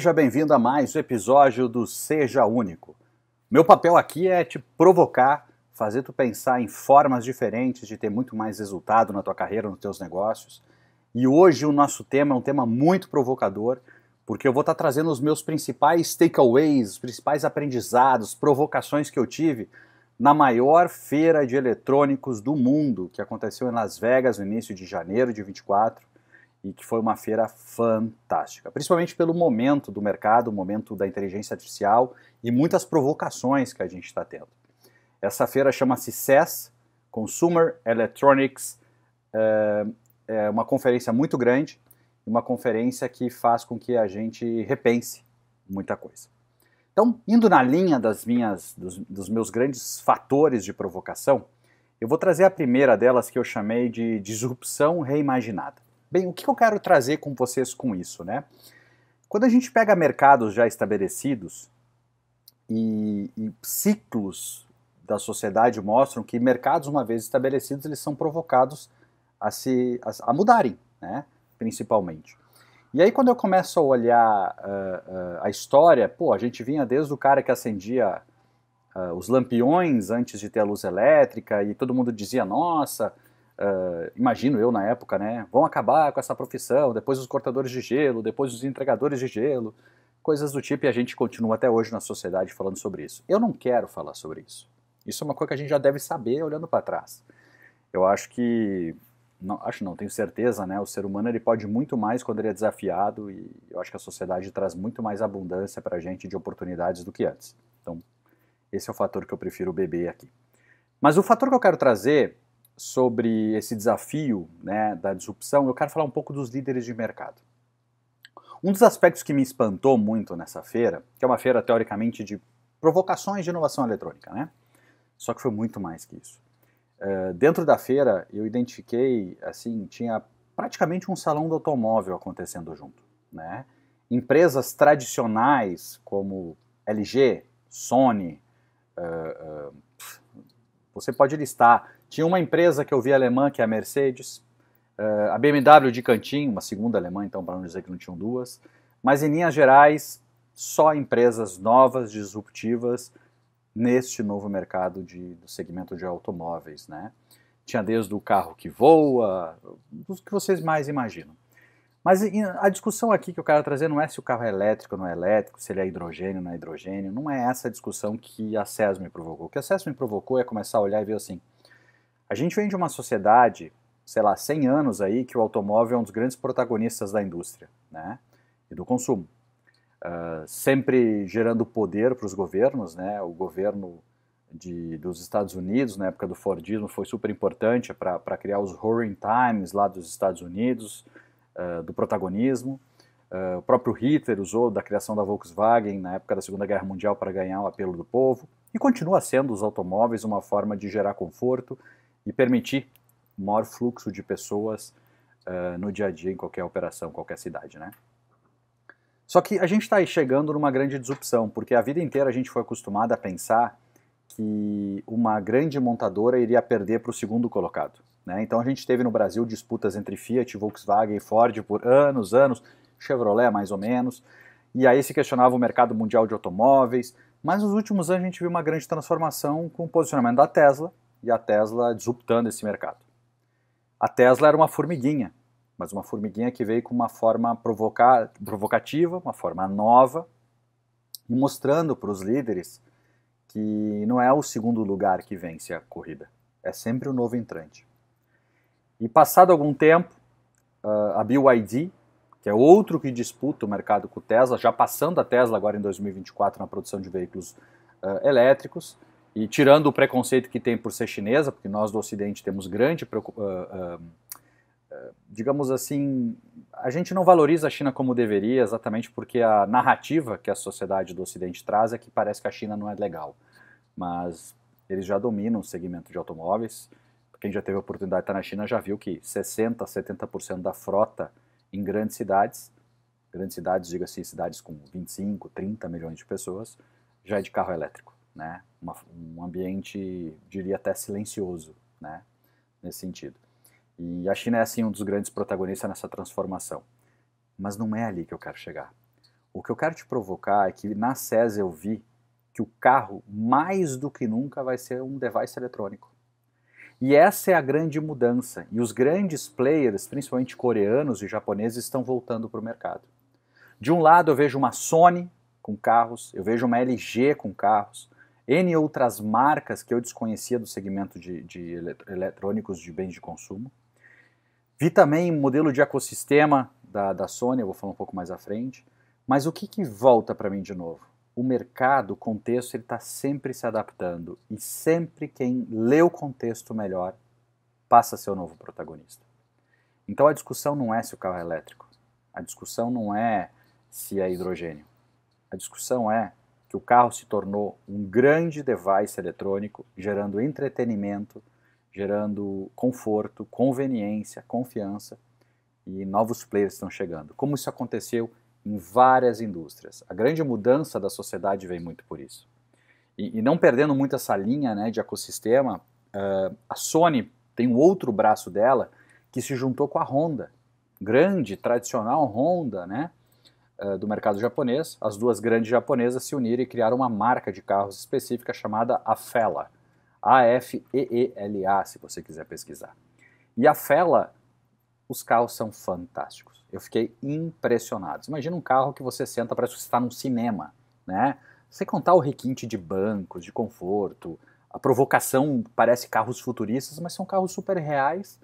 seja bem-vindo a mais um episódio do Seja Único. Meu papel aqui é te provocar, fazer tu pensar em formas diferentes de ter muito mais resultado na tua carreira, nos teus negócios. E hoje o nosso tema é um tema muito provocador, porque eu vou estar trazendo os meus principais takeaways, os principais aprendizados, provocações que eu tive na maior feira de eletrônicos do mundo, que aconteceu em Las Vegas no início de janeiro de 24 e que foi uma feira fantástica, principalmente pelo momento do mercado, o momento da inteligência artificial e muitas provocações que a gente está tendo. Essa feira chama-se CES, Consumer Electronics, é, é uma conferência muito grande, uma conferência que faz com que a gente repense muita coisa. Então, indo na linha das minhas, dos, dos meus grandes fatores de provocação, eu vou trazer a primeira delas que eu chamei de disrupção reimaginada. Bem, o que eu quero trazer com vocês com isso, né? Quando a gente pega mercados já estabelecidos e, e ciclos da sociedade mostram que mercados uma vez estabelecidos eles são provocados a se a, a mudarem, né? Principalmente. E aí quando eu começo a olhar uh, uh, a história, pô, a gente vinha desde o cara que acendia uh, os lampiões antes de ter a luz elétrica e todo mundo dizia nossa Uh, imagino eu na época, né? Vão acabar com essa profissão, depois os cortadores de gelo, depois os entregadores de gelo, coisas do tipo, e a gente continua até hoje na sociedade falando sobre isso. Eu não quero falar sobre isso. Isso é uma coisa que a gente já deve saber olhando para trás. Eu acho que. Não, acho não, tenho certeza, né? O ser humano ele pode muito mais quando ele é desafiado, e eu acho que a sociedade traz muito mais abundância para a gente de oportunidades do que antes. Então, esse é o fator que eu prefiro beber aqui. Mas o fator que eu quero trazer sobre esse desafio né, da disrupção, eu quero falar um pouco dos líderes de mercado. Um dos aspectos que me espantou muito nessa feira, que é uma feira teoricamente de provocações de inovação eletrônica, né? Só que foi muito mais que isso. Uh, dentro da feira, eu identifiquei, assim, tinha praticamente um salão do automóvel acontecendo junto, né? Empresas tradicionais como LG, Sony, uh, uh, você pode listar tinha uma empresa que eu vi alemã, que é a Mercedes, eh, a BMW de Cantinho, uma segunda alemã, então para não dizer que não tinham duas, mas em linhas gerais, só empresas novas, disruptivas, neste novo mercado de, do segmento de automóveis, né? Tinha desde o carro que voa, o que vocês mais imaginam. Mas a discussão aqui que eu quero trazer não é se o carro é elétrico ou não é elétrico, se ele é hidrogênio ou não é hidrogênio, não é essa discussão que a SES me provocou. O que a SES me provocou é começar a olhar e ver assim, a gente vem de uma sociedade, sei lá, 100 anos aí, que o automóvel é um dos grandes protagonistas da indústria né? e do consumo. Uh, sempre gerando poder para os governos, né? O governo de, dos Estados Unidos, na época do Fordismo, foi super importante para criar os Roaring Times lá dos Estados Unidos, uh, do protagonismo. Uh, o próprio Hitler usou da criação da Volkswagen na época da Segunda Guerra Mundial para ganhar o apelo do povo. E continua sendo os automóveis uma forma de gerar conforto e permitir maior fluxo de pessoas uh, no dia a dia em qualquer operação, qualquer cidade, né? Só que a gente está chegando numa grande disrupção, porque a vida inteira a gente foi acostumado a pensar que uma grande montadora iria perder para o segundo colocado. Né? Então a gente teve no Brasil disputas entre Fiat, Volkswagen e Ford por anos, anos, Chevrolet mais ou menos, e aí se questionava o mercado mundial de automóveis, mas nos últimos anos a gente viu uma grande transformação com o posicionamento da Tesla, e a Tesla disruptando esse mercado. A Tesla era uma formiguinha, mas uma formiguinha que veio com uma forma provoca provocativa, uma forma nova, e mostrando para os líderes que não é o segundo lugar que vence a corrida, é sempre o novo entrante. E passado algum tempo, ah, a BYD, que é outro que disputa o mercado com o Tesla, já passando a Tesla agora em 2024 na produção de veículos ah, elétricos, e tirando o preconceito que tem por ser chinesa, porque nós do Ocidente temos grande, uh, uh, digamos assim, a gente não valoriza a China como deveria, exatamente porque a narrativa que a sociedade do Ocidente traz é que parece que a China não é legal. Mas eles já dominam o segmento de automóveis. Quem já teve a oportunidade de estar na China já viu que 60%, 70% da frota em grandes cidades, grandes cidades, diga assim, cidades com 25, 30 milhões de pessoas, já é de carro elétrico, né? uma, um ambiente, diria até silencioso, né, nesse sentido. E a China é assim um dos grandes protagonistas nessa transformação. Mas não é ali que eu quero chegar. O que eu quero te provocar é que na SES eu vi que o carro mais do que nunca vai ser um device eletrônico. E essa é a grande mudança. E os grandes players, principalmente coreanos e japoneses, estão voltando para o mercado. De um lado eu vejo uma Sony com carros, eu vejo uma LG com carros, N outras marcas que eu desconhecia do segmento de, de eletrônicos de bens de consumo. Vi também o modelo de ecossistema da, da Sony, eu vou falar um pouco mais à frente. Mas o que, que volta para mim de novo? O mercado, o contexto, ele está sempre se adaptando e sempre quem lê o contexto melhor passa a ser o novo protagonista. Então a discussão não é se o carro é elétrico, a discussão não é se é hidrogênio, a discussão é que o carro se tornou um grande device eletrônico, gerando entretenimento, gerando conforto, conveniência, confiança e novos players estão chegando. Como isso aconteceu em várias indústrias. A grande mudança da sociedade vem muito por isso. E, e não perdendo muito essa linha né, de ecossistema, uh, a Sony tem um outro braço dela que se juntou com a Honda, grande, tradicional Honda, né? Eh, do mercado japonês, as duas grandes japonesas se uniram e criaram uma marca de carros específica chamada Afela. A-F-E-E-L-A, se você quiser pesquisar. E a Fela, os carros são fantásticos. Eu fiquei impressionado. Imagina um carro que você senta, parece que você está num cinema, né? Sem contar o requinte de bancos, de conforto, a provocação parece carros futuristas, mas são carros super reais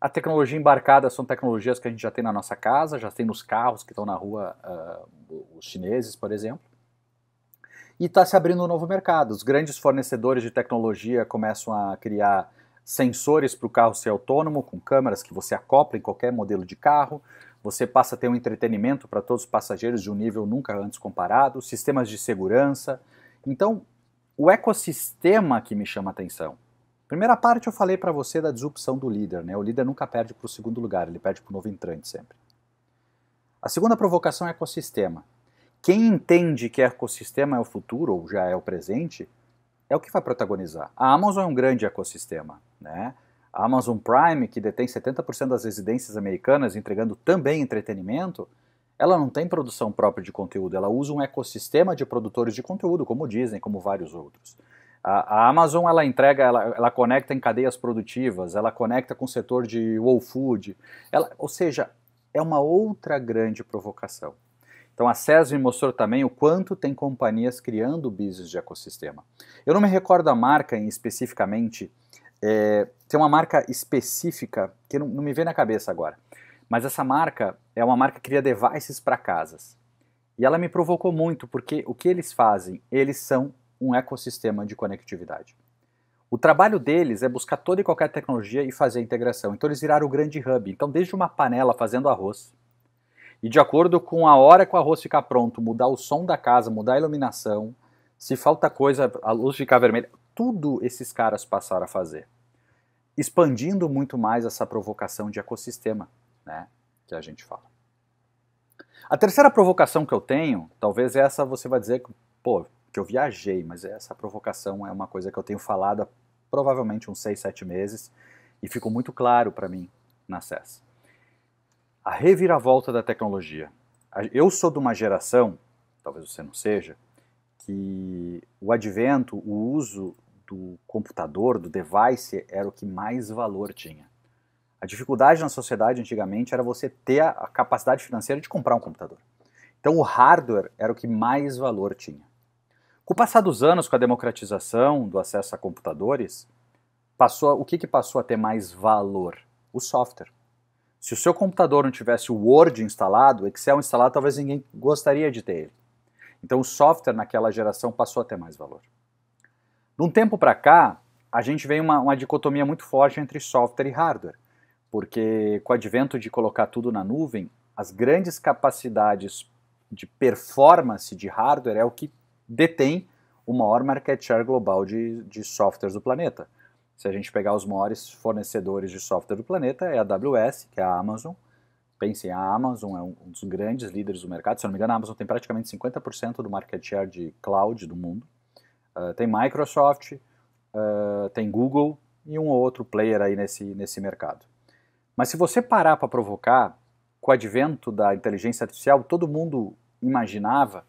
a tecnologia embarcada são tecnologias que a gente já tem na nossa casa, já tem nos carros que estão na rua, uh, os chineses, por exemplo. E está se abrindo um novo mercado. Os grandes fornecedores de tecnologia começam a criar sensores para o carro ser autônomo, com câmeras que você acopla em qualquer modelo de carro. Você passa a ter um entretenimento para todos os passageiros de um nível nunca antes comparado, sistemas de segurança. Então, o ecossistema que me chama a atenção. Primeira parte eu falei para você da desrupção do líder, né? O líder nunca perde para o segundo lugar, ele perde para o novo entrante sempre. A segunda provocação é ecossistema. Quem entende que ecossistema é o futuro ou já é o presente é o que vai protagonizar. A Amazon é um grande ecossistema, né? A Amazon Prime, que detém 70% das residências americanas, entregando também entretenimento, ela não tem produção própria de conteúdo, ela usa um ecossistema de produtores de conteúdo, como dizem, como vários outros. A, a Amazon ela entrega, ela, ela conecta em cadeias produtivas, ela conecta com o setor de whole food, ela, ou seja, é uma outra grande provocação. Então a SES me mostrou também o quanto tem companhias criando business de ecossistema. Eu não me recordo a marca em especificamente, é, tem uma marca específica que não, não me vem na cabeça agora, mas essa marca é uma marca que cria devices para casas. E ela me provocou muito, porque o que eles fazem? Eles são um ecossistema de conectividade. O trabalho deles é buscar toda e qualquer tecnologia e fazer a integração. Então eles viraram o grande hub. Então, desde uma panela fazendo arroz, e de acordo com a hora que o arroz ficar pronto, mudar o som da casa, mudar a iluminação, se falta coisa, a luz ficar vermelha, tudo esses caras passaram a fazer. Expandindo muito mais essa provocação de ecossistema né, que a gente fala. A terceira provocação que eu tenho, talvez essa você vai dizer, pô, que eu viajei, mas essa provocação é uma coisa que eu tenho falado há provavelmente uns 6, 7 meses e ficou muito claro para mim na CES. A reviravolta da tecnologia. Eu sou de uma geração, talvez você não seja, que o advento, o uso do computador, do device, era o que mais valor tinha. A dificuldade na sociedade antigamente era você ter a capacidade financeira de comprar um computador. Então o hardware era o que mais valor tinha. Com o passar dos anos, com a democratização do acesso a computadores, passou, o que, que passou a ter mais valor? O software. Se o seu computador não tivesse o Word instalado, o Excel instalado, talvez ninguém gostaria de ter ele. Então o software naquela geração passou a ter mais valor. De um tempo para cá, a gente vê uma, uma dicotomia muito forte entre software e hardware, porque com o advento de colocar tudo na nuvem, as grandes capacidades de performance de hardware é o que detém o maior market share global de, de softwares do planeta. Se a gente pegar os maiores fornecedores de software do planeta, é a AWS, que é a Amazon. Pensem, a Amazon é um dos grandes líderes do mercado. Se eu não me engano, a Amazon tem praticamente 50% do market share de cloud do mundo. Uh, tem Microsoft, uh, tem Google e um ou outro player aí nesse, nesse mercado. Mas se você parar para provocar, com o advento da inteligência artificial, todo mundo imaginava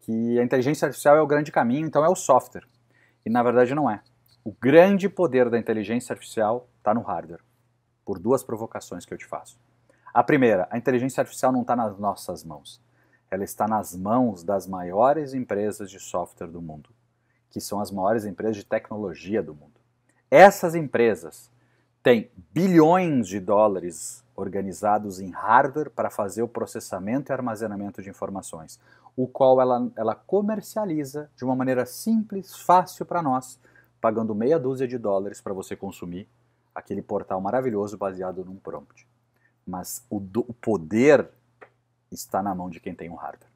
que a inteligência artificial é o grande caminho, então é o software. E na verdade não é. O grande poder da inteligência artificial está no hardware, por duas provocações que eu te faço. A primeira, a inteligência artificial não está nas nossas mãos. Ela está nas mãos das maiores empresas de software do mundo, que são as maiores empresas de tecnologia do mundo. Essas empresas têm bilhões de dólares organizados em hardware para fazer o processamento e armazenamento de informações o qual ela, ela comercializa de uma maneira simples, fácil para nós, pagando meia dúzia de dólares para você consumir aquele portal maravilhoso baseado num prompt. Mas o, do, o poder está na mão de quem tem um hardware.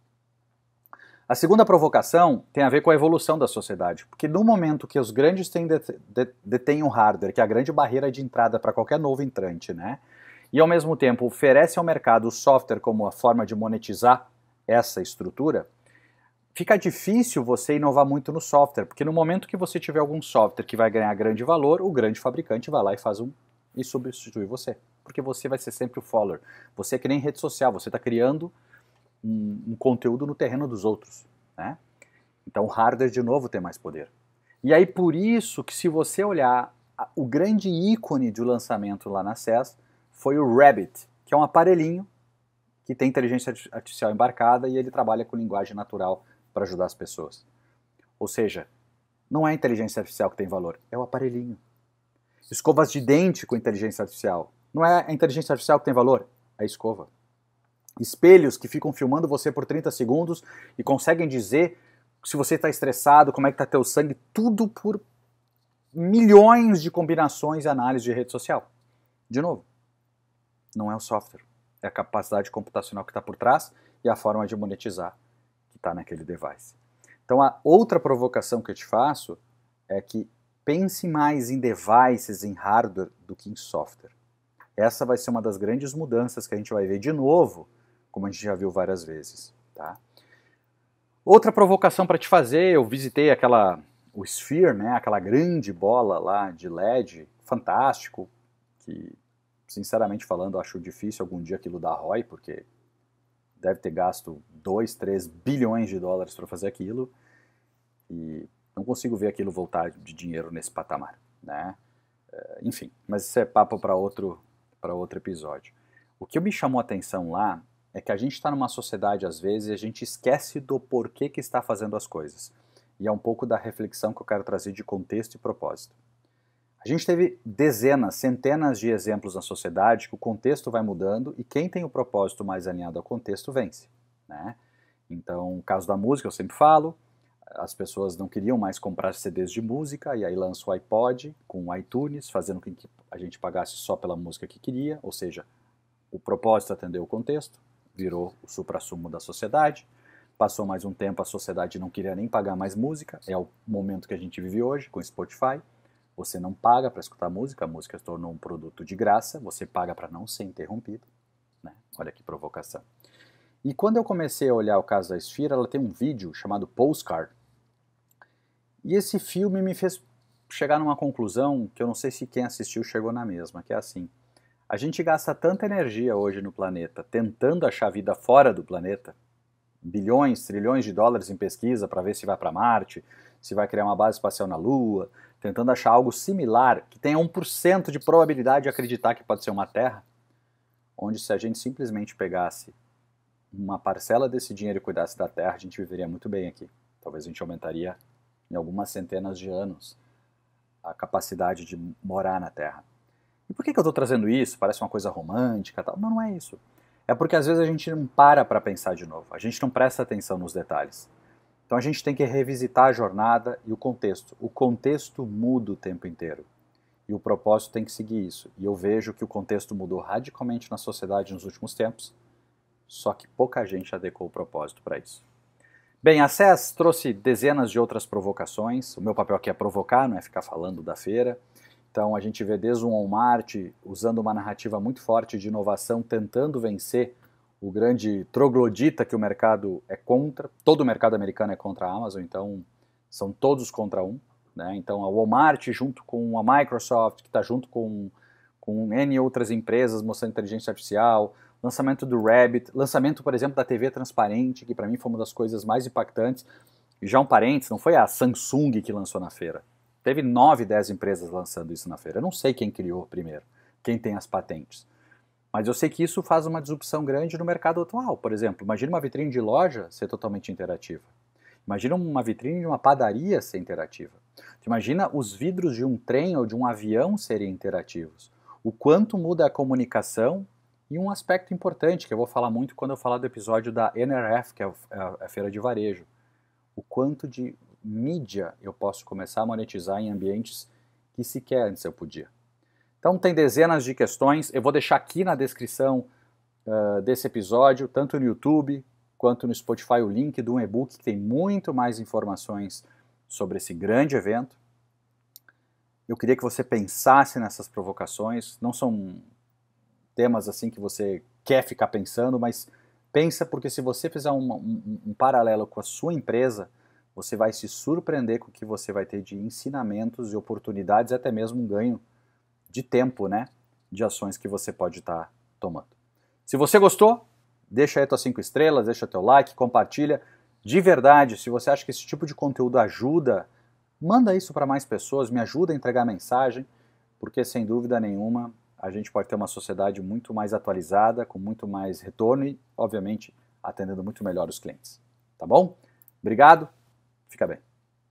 A segunda provocação tem a ver com a evolução da sociedade, porque no momento que os grandes têm de, de, detêm o um hardware, que é a grande barreira de entrada para qualquer novo entrante, né? E ao mesmo tempo oferece ao mercado o software como a forma de monetizar essa estrutura, fica difícil você inovar muito no software, porque no momento que você tiver algum software que vai ganhar grande valor, o grande fabricante vai lá e faz um e substitui você, porque você vai ser sempre o follower. Você é que nem rede social, você está criando um, um, conteúdo no terreno dos outros, né? Então, o hardware de novo tem mais poder. E aí por isso que se você olhar o grande ícone de lançamento lá na SES foi o Rabbit, que é um aparelhinho que tem inteligência artificial embarcada e ele trabalha com linguagem natural para ajudar as pessoas. Ou seja, não é a inteligência artificial que tem valor, é o aparelhinho. Escovas de dente com inteligência artificial. Não é a inteligência artificial que tem valor, é a escova. Espelhos que ficam filmando você por 30 segundos e conseguem dizer se você está estressado, como é que está teu sangue, tudo por milhões de combinações e análises de rede social. De novo, não é o software é a capacidade computacional que está por trás e a forma de monetizar que está naquele device. Então a outra provocação que eu te faço é que pense mais em devices, em hardware do que em software. Essa vai ser uma das grandes mudanças que a gente vai ver de novo, como a gente já viu várias vezes, tá? Outra provocação para te fazer, eu visitei aquela o Sphere, né, aquela grande bola lá de LED, fantástico, que sinceramente falando, acho difícil algum dia aquilo dar ROI, porque deve ter gasto 2, 3 bilhões de dólares para fazer aquilo. E não consigo ver aquilo voltar de dinheiro nesse patamar, né? Eh, enfim, mas isso é papo para outro, para outro episódio. O que me chamou a atenção lá é que a gente está numa sociedade, às vezes, e a gente esquece do porquê que está fazendo as coisas. E é um pouco da reflexão que eu quero trazer de contexto e propósito. A gente teve dezenas, centenas de exemplos na sociedade que o contexto vai mudando e quem tem o propósito mais alinhado ao contexto vence. Né? Então, o caso da música, eu sempre falo, as pessoas não queriam mais comprar CDs de música e aí lança o iPod com o iTunes, fazendo com que a gente pagasse só pela música que queria, ou seja, o propósito atendeu o contexto, virou o suprassumo da sociedade. Passou mais um tempo, a sociedade não queria nem pagar mais música, é o momento que a gente vive hoje com o Spotify. Você não paga para escutar música, a música se tornou um produto de graça, você paga para não ser interrompido. Né? Olha que provocação. E quando eu comecei a olhar o caso da Esfira, ela tem um vídeo chamado Postcard. E esse filme me fez chegar numa conclusão que eu não sei se quem assistiu chegou na mesma, que é assim. A gente gasta tanta energia hoje no planeta tentando achar vida fora do planeta, bilhões, trilhões de dólares em pesquisa para ver se vai para Marte, se vai criar uma base espacial na Lua, tentando achar algo similar, que tenha 1% de probabilidade de acreditar que pode ser uma Terra, onde se a gente simplesmente pegasse uma parcela desse dinheiro e cuidasse da Terra, a gente viveria muito bem aqui. Talvez a gente aumentaria em algumas centenas de anos a capacidade de morar na Terra. E por que, eu estou trazendo isso? Parece uma coisa romântica tal. Não, não é isso. É porque às vezes a gente não para para pensar de novo. A gente não presta atenção nos detalhes. Então a gente tem que revisitar a jornada e o contexto. O contexto muda o tempo inteiro. E o propósito tem que seguir isso. E eu vejo que o contexto mudou radicalmente na sociedade nos últimos tempos, só que pouca gente adequou o propósito para isso. Bem, a SES trouxe dezenas de outras provocações. O meu papel aqui é provocar, não é ficar falando da feira. Então a gente vê desde um Walmart usando uma narrativa muito forte de inovação, tentando vencer o grande troglodita que o mercado é contra. Todo o mercado americano é contra a Amazon, então são todos contra um. Né? Então a Walmart junto com a Microsoft, que está junto com, com N outras empresas mostrando inteligência artificial, lançamento do Rabbit, lançamento, por exemplo, da TV transparente, que para mim foi uma das coisas mais impactantes. E já um parênteses, não foi a Samsung que lançou na feira. Teve 9, 10 empresas lançando isso na feira. Eu não sei quem criou primeiro, quem tem as patentes. Mas eu sei que isso faz uma disrupção grande no mercado atual. Por exemplo, imagine uma vitrine de loja ser totalmente interativa. Imagina uma vitrine de uma padaria ser interativa. Imagina os vidros de um trem ou de um avião serem interativos. O quanto muda a comunicação e um aspecto importante que eu vou falar muito quando eu falar do episódio da NRF, que é, é, é a feira de varejo. O quanto de mídia eu posso começar a monetizar em ambientes que sequer antes eu podia. Então tem dezenas de questões, eu vou deixar aqui na descrição uh, desse episódio, tanto no YouTube quanto no Spotify, o link do um e-book que tem muito mais informações sobre esse grande evento. Eu queria que você pensasse nessas provocações, não são temas assim que você quer ficar pensando, mas pensa porque se você fizer um, um, um paralelo com a sua empresa, você vai se surpreender com o que você vai ter de ensinamentos e oportunidades, até mesmo um ganho de tempo, né, de ações que você pode estar tá tomando. Se você gostou, deixa aí tuas cinco estrelas, deixa teu like, compartilha. De verdade, se você acha que esse tipo de conteúdo ajuda, manda isso para mais pessoas, me ajuda a entregar a mensagem, porque sem dúvida nenhuma a gente pode ter uma sociedade muito mais atualizada, com muito mais retorno e, obviamente, atendendo muito melhor os clientes. Tá bom? Obrigado, fica bem.